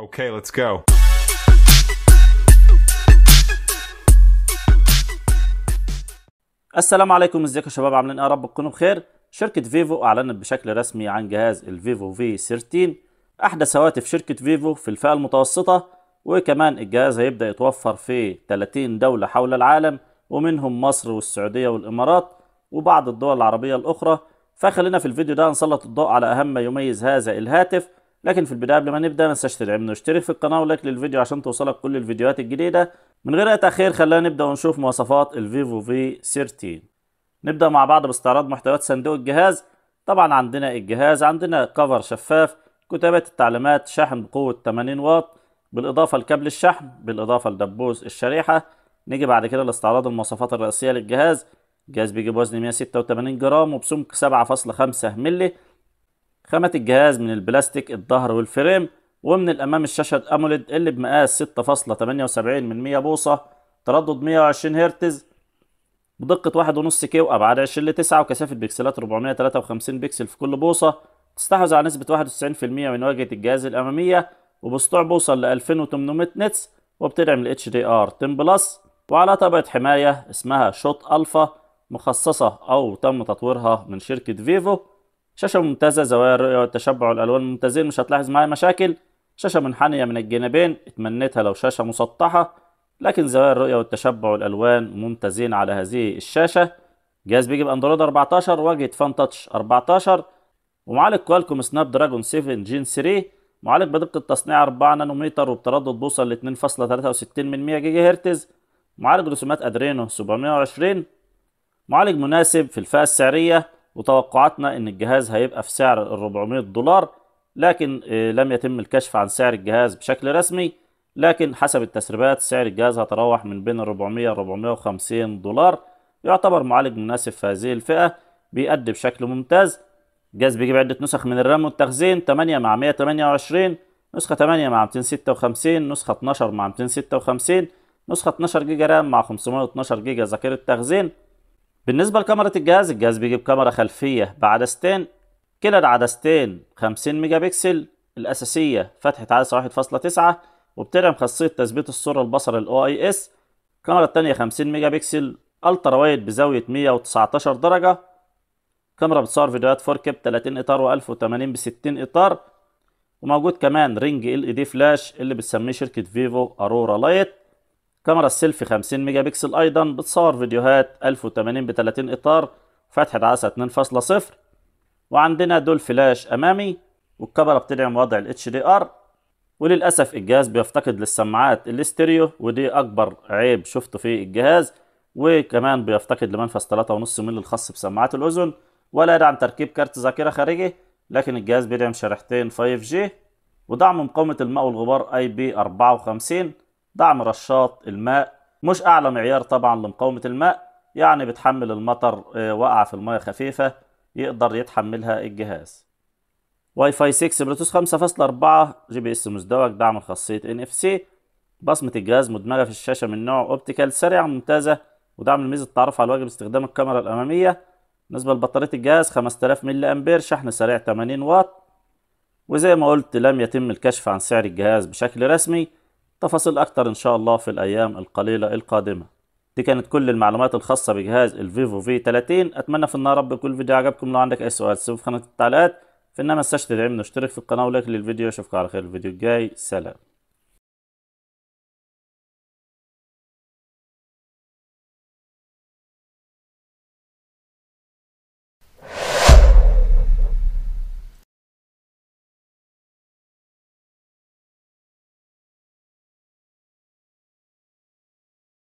Okay, let's go. السلام عليكم ازيكم يا شباب عاملين ايه يا رب تكونوا بخير شركة فيفو اعلنت بشكل رسمي عن جهاز الفيفو في 13 احدث هواتف شركة فيفو في الفئة المتوسطة وكمان الجهاز هيبدأ يتوفر في 30 دولة حول العالم ومنهم مصر والسعودية والامارات وبعض الدول العربية الاخرى فخلينا في الفيديو ده نسلط الضوء على اهم ما يميز هذا الهاتف لكن في البدايه قبل ما نبدا ما تنساش تدعمنا واشترك في القناه ولايك للفيديو عشان توصلك كل الفيديوهات الجديده من غير اي تاخير خلينا نبدا ونشوف مواصفات الفيفو في 13 نبدا مع بعض باستعراض محتويات صندوق الجهاز طبعا عندنا الجهاز عندنا كفر شفاف كتابات التعليمات شحن بقوه 80 واط بالاضافه لكابل الشحن بالاضافه لدبوس الشريحه نيجي بعد كده لاستعراض المواصفات الرئيسيه للجهاز الجهاز بيجي بوزن 186 جرام وبسمك 7.5 مللي خامة الجهاز من البلاستيك الظهر والفريم ومن الأمام الشاشة الأموليد اللي بمقاس 6.78 من 100 بوصة تردد 120 هرتز بدقة 1.5 كي وأبعاد 20 ل 9 وكثافة بكسلات 453 بكسل في كل بوصة تستحوذ على نسبة 91% من واجهة الجهاز الأمامية وبسطوع بوصل ل 2800 نتس وبتدعم ال HDR 10 بلس وعلى طبقة حماية اسمها شوت ألفا مخصصة أو تم تطويرها من شركة فيفو شاشه ممتازه زوايا الرؤيه والتشبع والالوان ممتازين مش هتلاحظ معايا مشاكل شاشه منحنيه من الجانبين اتمنيتها لو شاشه مسطحه لكن زوايا الرؤيه والتشبع والالوان ممتازين على هذه الشاشه جهاز بيجي باندرويد 14 واجهه فان تاتش 14 ومعالج كوالكوم سناب دراجون 7 جين 3 معالج بدقه تصنيع 4 نانومتر وبتردد بوصل ل 2.63 من 100 جيجا هرتز معالج رسومات ادرينو 720 معالج مناسب في الفئه السعريه وتوقعاتنا ان الجهاز هيبقى في سعر ال 400 دولار لكن آه، لم يتم الكشف عن سعر الجهاز بشكل رسمي لكن حسب التسريبات سعر الجهاز هتراوح من بين 400 450 دولار يعتبر معالج مناسب في هذه الفئة بيأدي بشكل ممتاز الجهاز بيجيب عدة نسخ من الرام والتخزين 8 مع 128 نسخة 8 مع 256 نسخة 12 مع 256 نسخة 12 جيجا رام مع 512 جيجا ذاكرة تخزين بالنسبة لكاميرا الجهاز الجهاز بيجيب كاميرا خلفية بعدستين كلا العدستين 50 ميجا بكسل الأساسية فتحة عدسة 1.9 وبتدعم خاصية تثبيت الصورة البصر الـ OIS الكاميرا التانية 50 ميجا بكسل الترا وايد بزاوية 119 درجة كاميرا بتصور فيديوهات 4K ب 30 إطار و1080 ب 60 إطار وموجود كمان رينج LED فلاش اللي بتسميه شركة فيفو أرورا لايت كاميرا السيلفي 50 ميجا بكسل ايضا بتصور فيديوهات 1080 ب 30 اطار فتحة عدسة 2.0 وعندنا دول فلاش امامي والكاميرا بتدعم وضع ال HDR وللاسف الجهاز بيفتقد للسماعات الاستيريو ودي اكبر عيب شفته في الجهاز وكمان بيفتقد لمنفذ 3.5 مللي الخاص بسماعات الاذن ولا يدعم تركيب كارت ذاكرة خارجي لكن الجهاز بيدعم شريحتين 5G ودعم مقاومة الماء والغبار اي بي 54 دعم رشاط الماء مش أعلى معيار طبعا لمقاومة الماء يعني بتحمل المطر آه، وقع في المايه خفيفة يقدر يتحملها الجهاز واي فاي 6 بلوتوث 5.4 جي بي اس مزدوج دعم خاصية ان اف سي بصمة الجهاز مدمجة في الشاشة من نوع أوبتيكال سريعة ممتازة ودعم الميزة التعرف على الواجب استخدام الكاميرا الأمامية بالنسبة لبطارية الجهاز 5000 ملي أمبير شحن سريع 80 واط وزي ما قلت لم يتم الكشف عن سعر الجهاز بشكل رسمي تفاصيل أكتر إن شاء الله في الأيام القليلة القادمة دي كانت كل المعلومات الخاصة بجهاز الفيفو في 30 أتمنى في النهار رب يكون الفيديو عجبكم لو عندك أي سؤال سيبه في خانة التعليقات في ما تنساش تدعمني واشترك في القناة ولايك للفيديو أشوفكم على خير الفيديو الجاي سلام